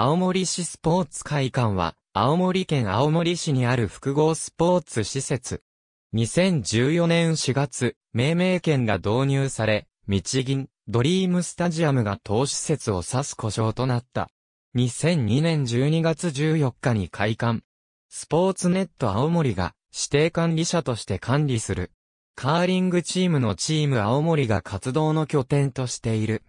青森市スポーツ会館は、青森県青森市にある複合スポーツ施設。2014年4月、命名権が導入され、日銀、ドリームスタジアムが当施設を指す故障となった。2002年12月14日に開館。スポーツネット青森が指定管理者として管理する。カーリングチームのチーム青森が活動の拠点としている。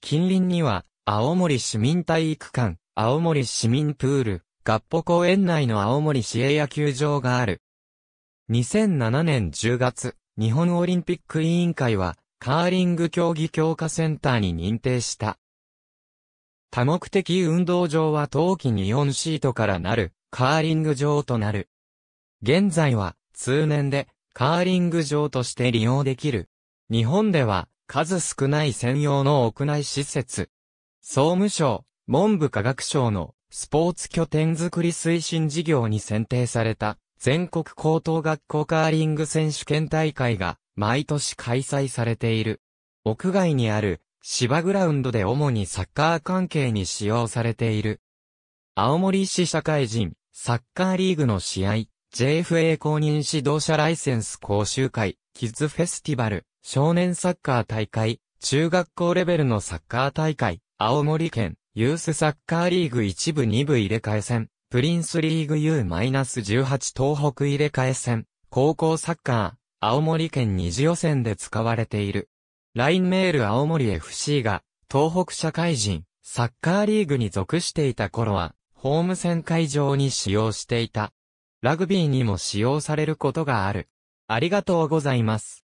近隣には、青森市民体育館、青森市民プール、合歩公園内の青森市営野球場がある。2007年10月、日本オリンピック委員会は、カーリング競技強化センターに認定した。多目的運動場は冬季に4シートからなる、カーリング場となる。現在は、通年で、カーリング場として利用できる。日本では、数少ない専用の屋内施設。総務省、文部科学省のスポーツ拠点づくり推進事業に選定された全国高等学校カーリング選手権大会が毎年開催されている。屋外にある芝グラウンドで主にサッカー関係に使用されている。青森市社会人サッカーリーグの試合、JFA 公認指導者ライセンス講習会、キッズフェスティバル、少年サッカー大会、中学校レベルのサッカー大会、青森県、ユースサッカーリーグ1部2部入れ替え戦、プリンスリーグ U-18 東北入れ替え戦、高校サッカー、青森県二次予選で使われている。LINE メール青森 FC が、東北社会人、サッカーリーグに属していた頃は、ホーム戦会場に使用していた。ラグビーにも使用されることがある。ありがとうございます。